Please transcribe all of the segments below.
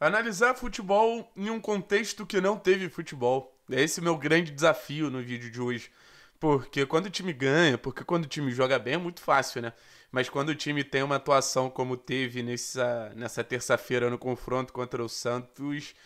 Analisar futebol em um contexto que não teve futebol. É esse meu grande desafio no vídeo de hoje. Porque quando o time ganha, porque quando o time joga bem é muito fácil, né? Mas quando o time tem uma atuação como teve nessa, nessa terça-feira no confronto contra o Santos,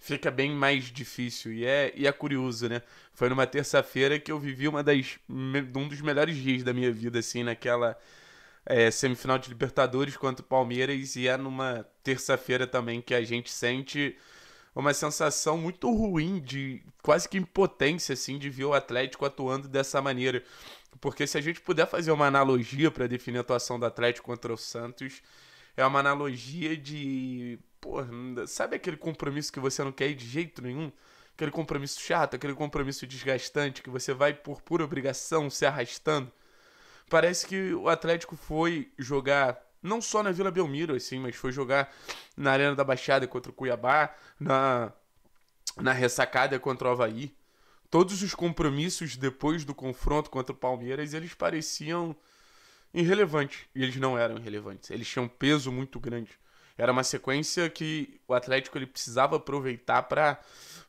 fica bem mais difícil. E é, e é curioso, né? Foi numa terça-feira que eu vivi uma das, um dos melhores dias da minha vida, assim, naquela é, semifinal de Libertadores contra o Palmeiras e é numa terça-feira também que a gente sente uma sensação muito ruim de quase que impotência assim de ver o Atlético atuando dessa maneira. Porque se a gente puder fazer uma analogia para definir a atuação do Atlético contra o Santos, é uma analogia de, pô, sabe aquele compromisso que você não quer ir de jeito nenhum? Aquele compromisso chato, aquele compromisso desgastante que você vai por pura obrigação se arrastando. Parece que o Atlético foi jogar não só na Vila Belmiro, assim, mas foi jogar na Arena da Baixada contra o Cuiabá, na, na ressacada contra o Havaí. Todos os compromissos depois do confronto contra o Palmeiras, eles pareciam irrelevantes. E eles não eram irrelevantes. Eles tinham um peso muito grande. Era uma sequência que o Atlético ele precisava aproveitar para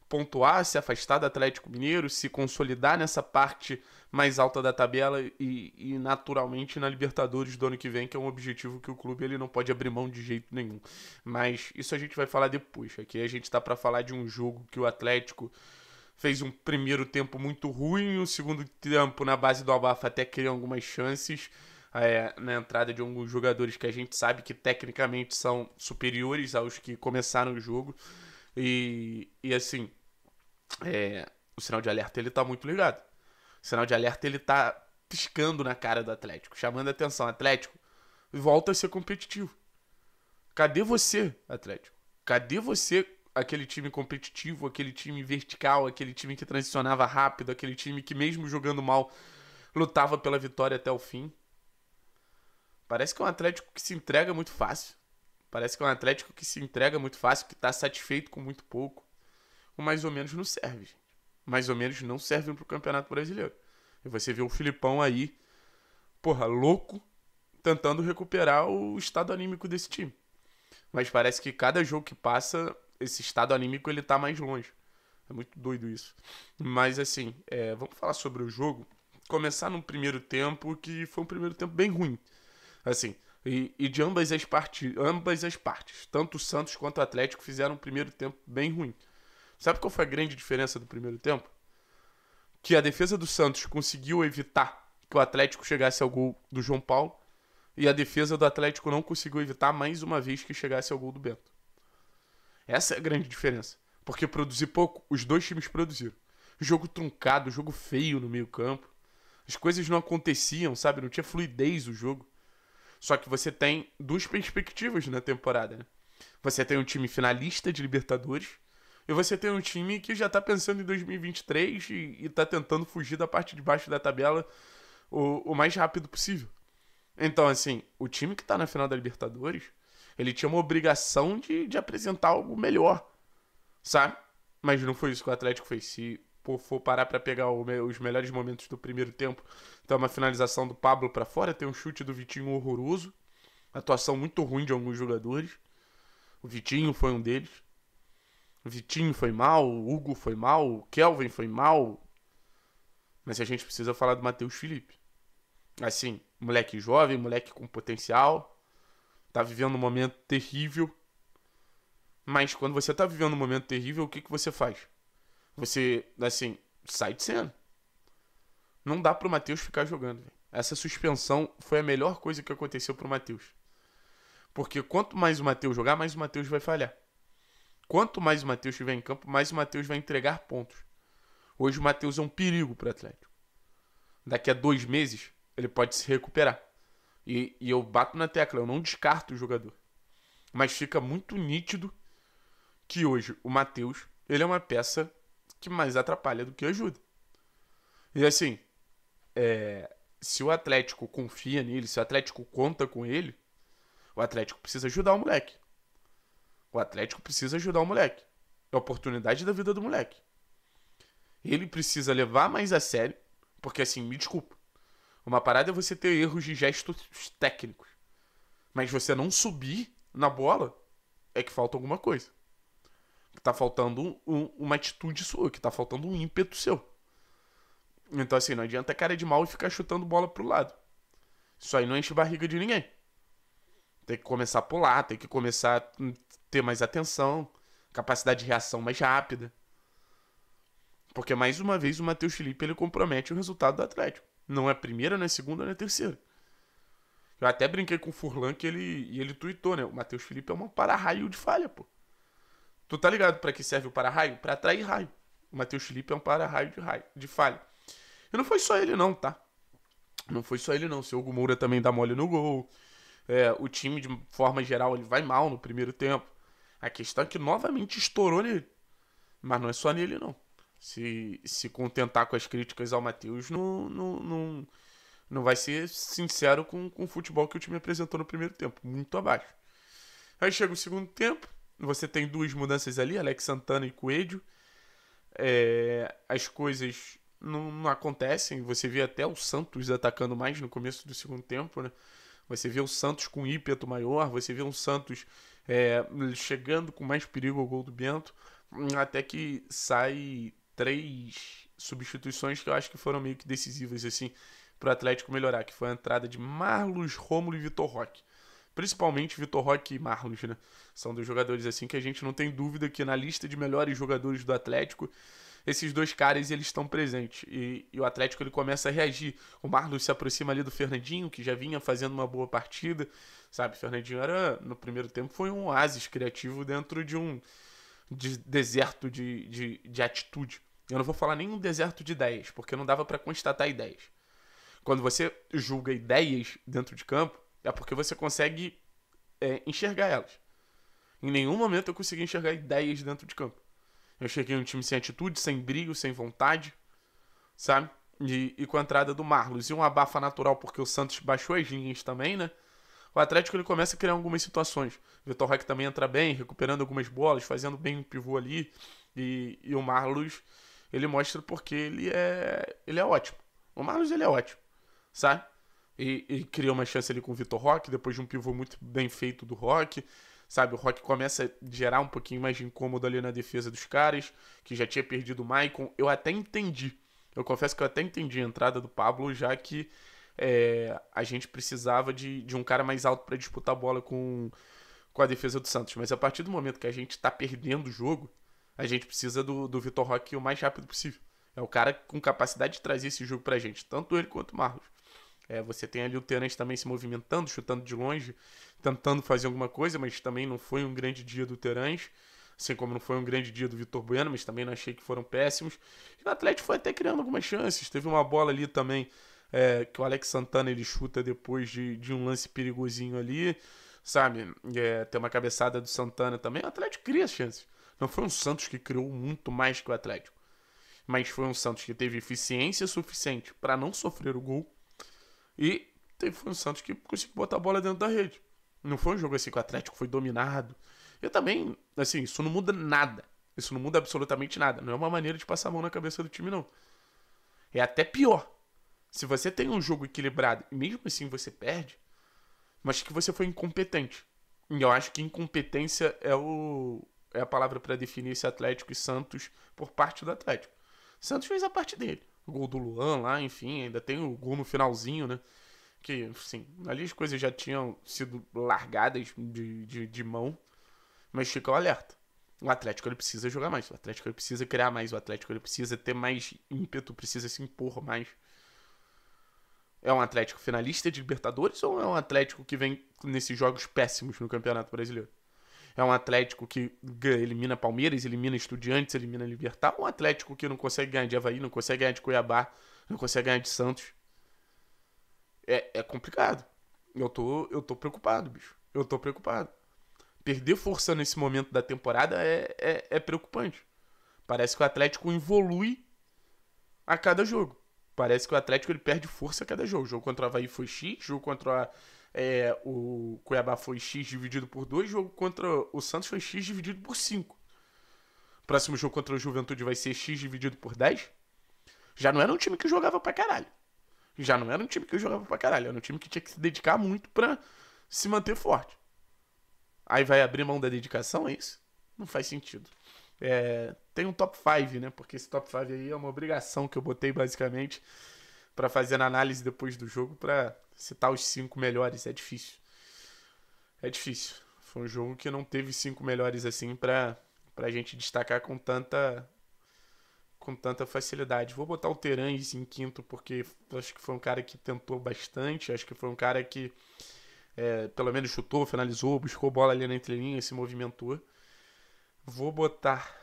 pontuar, se afastar do Atlético Mineiro, se consolidar nessa parte mais alta da tabela e, e, naturalmente na Libertadores do ano que vem, que é um objetivo que o clube ele não pode abrir mão de jeito nenhum. Mas isso a gente vai falar depois. Aqui a gente está para falar de um jogo que o Atlético fez um primeiro tempo muito ruim, o um segundo tempo na base do Abafa até criou algumas chances. É, na entrada de alguns jogadores que a gente sabe que tecnicamente são superiores aos que começaram o jogo. E, e assim, é, o sinal de alerta ele tá muito ligado. O sinal de alerta ele tá piscando na cara do Atlético, chamando a atenção. Atlético, volta a ser competitivo. Cadê você, Atlético? Cadê você, aquele time competitivo, aquele time vertical, aquele time que transicionava rápido, aquele time que, mesmo jogando mal, lutava pela vitória até o fim? Parece que é um Atlético que se entrega muito fácil. Parece que é um Atlético que se entrega muito fácil, que está satisfeito com muito pouco. O mais ou menos não serve mais ou menos não servem para o Campeonato Brasileiro. E você vê o Filipão aí, porra, louco, tentando recuperar o estado anímico desse time. Mas parece que cada jogo que passa, esse estado anímico ele tá mais longe. É muito doido isso. Mas assim, é, vamos falar sobre o jogo. Começar num primeiro tempo que foi um primeiro tempo bem ruim. Assim, e, e de ambas as, ambas as partes, tanto o Santos quanto o Atlético fizeram um primeiro tempo bem ruim. Sabe qual foi a grande diferença do primeiro tempo? Que a defesa do Santos conseguiu evitar que o Atlético chegasse ao gol do João Paulo e a defesa do Atlético não conseguiu evitar mais uma vez que chegasse ao gol do Bento. Essa é a grande diferença. Porque produzir pouco, os dois times produziram. Jogo truncado, jogo feio no meio-campo. As coisas não aconteciam, sabe? Não tinha fluidez o jogo. Só que você tem duas perspectivas na temporada, né? Você tem um time finalista de Libertadores e você tem um time que já tá pensando em 2023 e, e tá tentando fugir da parte de baixo da tabela o, o mais rápido possível. Então, assim, o time que tá na final da Libertadores, ele tinha uma obrigação de, de apresentar algo melhor, sabe? Mas não foi isso que o Atlético fez. Se for parar para pegar o, os melhores momentos do primeiro tempo, tem uma finalização do Pablo para fora, tem um chute do Vitinho horroroso, atuação muito ruim de alguns jogadores. O Vitinho foi um deles. Vitinho foi mal, Hugo foi mal, Kelvin foi mal. Mas a gente precisa falar do Matheus Felipe. Assim, moleque jovem, moleque com potencial, tá vivendo um momento terrível. Mas quando você tá vivendo um momento terrível, o que, que você faz? Você, assim, sai de cena. Não dá pro Matheus ficar jogando. Véio. Essa suspensão foi a melhor coisa que aconteceu pro Matheus. Porque quanto mais o Matheus jogar, mais o Matheus vai falhar. Quanto mais o Matheus estiver em campo, mais o Matheus vai entregar pontos. Hoje o Matheus é um perigo para o Atlético. Daqui a dois meses, ele pode se recuperar. E, e eu bato na tecla, eu não descarto o jogador. Mas fica muito nítido que hoje o Matheus ele é uma peça que mais atrapalha do que ajuda. E assim, é, se o Atlético confia nele, se o Atlético conta com ele, o Atlético precisa ajudar o moleque. O Atlético precisa ajudar o moleque. É a oportunidade da vida do moleque. Ele precisa levar mais a sério, porque assim, me desculpa. Uma parada é você ter erros de gestos técnicos. Mas você não subir na bola é que falta alguma coisa. Que tá faltando um, uma atitude sua, que tá faltando um ímpeto seu. Então assim, não adianta cara de mal e ficar chutando bola pro lado. Isso aí não enche barriga de ninguém. Tem que começar a pular, tem que começar a ter mais atenção, capacidade de reação mais rápida. Porque, mais uma vez, o Matheus Felipe ele compromete o resultado do Atlético. Não é a primeira, não é a segunda, não é a terceira. Eu até brinquei com o Furlan que ele, e ele tuitou, né? O Matheus Felipe é um para-raio de falha, pô. Tu tá ligado para que serve o para-raio? Pra atrair raio. O Matheus Felipe é um para-raio de, raio, de falha. E não foi só ele, não, tá? Não foi só ele, não. Seu Hugo Moura também dá mole no gol. É, o time, de forma geral, ele vai mal no primeiro tempo. A questão é que novamente estourou nele. Mas não é só nele, não. Se, se contentar com as críticas ao Matheus, não, não, não, não vai ser sincero com, com o futebol que o time apresentou no primeiro tempo. Muito abaixo. Aí chega o segundo tempo. Você tem duas mudanças ali, Alex Santana e Coelho. É, as coisas não, não, acontecem. Você vê até o Santos atacando mais no começo do segundo tempo, né? Você vê o Santos com ímpeto maior, você vê um Santos é, chegando com mais perigo ao gol do Bento, até que sai três substituições que eu acho que foram meio que decisivas assim para o Atlético melhorar, que foi a entrada de Marlos, Rômulo e Vitor Roque. Principalmente Vitor Roque e Marlos, né? São dois jogadores assim que a gente não tem dúvida que na lista de melhores jogadores do Atlético esses dois caras eles estão presentes. E, e, o Atlético ele começa a reagir. O Marlos se aproxima ali do Fernandinho, que já vinha fazendo uma boa partida, sabe? O Fernandinho era, no primeiro tempo, foi um oásis criativo dentro de um de deserto de, de, de atitude. Eu não vou falar nem um deserto de ideias, porque não dava para constatar ideias. Quando você julga ideias dentro de campo, é porque você consegue é, enxergar elas. Em nenhum momento eu consegui enxergar ideias dentro de campo. Eu cheguei um time sem atitude, sem brilho, sem vontade, sabe? E, e, com a entrada do Marlos. E um abafa natural, porque o Santos baixou as linhas também, né? O Atlético ele começa a criar algumas situações. O Vitor Roque também entra bem, recuperando algumas bolas, fazendo bem um pivô ali. E, e o Marlos, ele mostra porque ele é, ele é ótimo. O Marlos, ele é ótimo, sabe? E, e cria uma chance ali com o Vitor Roque, depois de um pivô muito bem feito do Roque sabe? O Rock começa a gerar um pouquinho mais de incômodo ali na defesa dos caras, que já tinha perdido o Maicon. Eu até entendi, eu confesso que eu até entendi a entrada do Pablo, já que é, a gente precisava de, de um cara mais alto para disputar a bola com, com a defesa do Santos. Mas a partir do momento que a gente está perdendo o jogo, a gente precisa do, do Vitor Roque o mais rápido possível. É o cara com capacidade de trazer esse jogo pra gente, tanto ele quanto o Marlos. É, você tem ali o Terence também se movimentando, chutando de longe tentando fazer alguma coisa, mas também não foi um grande dia do Terãs. Assim como não foi um grande dia do Vitor Bueno, mas também não achei que foram péssimos. E o Atlético foi até criando algumas chances. Teve uma bola ali também é, que o Alex Santana ele chuta depois de, de um lance perigosinho ali. Sabe? É, tem uma cabeçada do Santana também. O Atlético cria chances. Não foi um Santos que criou muito mais que o Atlético. Mas foi um Santos que teve eficiência suficiente para não sofrer o gol. E foi um Santos que conseguiu botar a bola dentro da rede. Não foi um jogo assim que o Atlético foi dominado. Eu também, assim, isso não muda nada. Isso não muda absolutamente nada. Não é uma maneira de passar a mão na cabeça do time, não. É até pior. Se você tem um jogo equilibrado e mesmo assim você perde, mas que você foi incompetente. E eu acho que incompetência é, o, é a palavra para definir esse Atlético e Santos por parte do Atlético. Santos fez a parte dele. O gol do Luan lá, enfim, ainda tem o gol no finalzinho, né? Porque, sim, ali as coisas já tinham sido largadas de, de, de mão. Mas fica o alerta. O Atlético ele precisa jogar mais, o Atlético ele precisa criar mais, o Atlético ele precisa ter mais ímpeto, precisa se impor mais. É um Atlético finalista de Libertadores ou é um Atlético que vem nesses jogos péssimos no Campeonato Brasileiro? É um Atlético que elimina Palmeiras, elimina Estudiantes, elimina Libertar, ou é um Atlético que não consegue ganhar de Havaí, não consegue ganhar de Cuiabá, não consegue ganhar de Santos é, é complicado. Eu tô, eu tô preocupado, bicho. Eu tô preocupado. Perder força nesse momento da temporada é, é, é preocupante. Parece que o Atlético evolui a cada jogo. Parece que o Atlético ele perde força a cada jogo. O jogo contra o Havaí foi X, jogo contra a, é, o Cuiabá foi X dividido por 2, jogo contra o Santos foi X dividido por 5. Próximo jogo contra o Juventude vai ser X dividido por 10. Já não era um time que jogava pra caralho. Já não era um time que eu jogava pra caralho, era um time que tinha que se dedicar muito pra se manter forte. Aí vai abrir mão da dedicação, é isso? Não faz sentido. É, tem um top 5, né? Porque esse top 5 aí é uma obrigação que eu botei basicamente para fazer a análise depois do jogo para citar os cinco melhores. É difícil. É difícil. Foi um jogo que não teve cinco melhores assim para pra gente destacar com tanta com tanta facilidade. Vou botar o Terães em quinto, porque acho que foi um cara que tentou bastante, acho que foi um cara que é, pelo menos chutou, finalizou, buscou bola ali na entrelinha, se movimentou. Vou botar.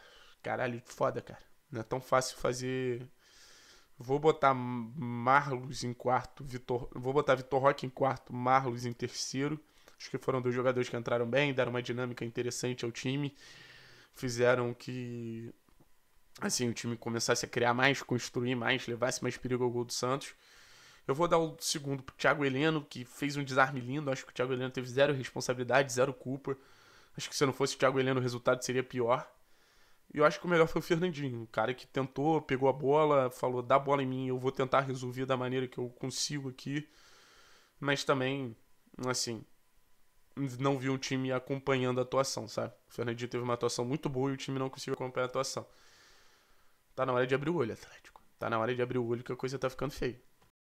Caralho, foda, cara. Não é tão fácil fazer. Vou botar Marlos em quarto, Vitor. Vou botar Vitor Roque em quarto, Marlos em terceiro. Acho que foram dois jogadores que entraram bem, deram uma dinâmica interessante ao time. Fizeram que assim, o time começasse a criar mais, construir mais, levasse mais perigo ao gol do Santos. Eu vou dar o segundo pro Thiago Heleno, que fez um desarme lindo. Acho que o Thiago Heleno teve zero responsabilidade, zero culpa. Acho que se não fosse o Thiago Heleno, o resultado seria pior. E eu acho que o melhor foi o Fernandinho, o cara que tentou, pegou a bola, falou: dá a bola em mim, eu vou tentar resolver da maneira que eu consigo aqui. Mas também, assim, não vi um time acompanhando a atuação, sabe? O Fernandinho teve uma atuação muito boa e o time não conseguiu acompanhar a atuação. Tá na hora de abrir o olho, Atlético. Tá na hora de abrir o olho que a coisa tá ficando feia.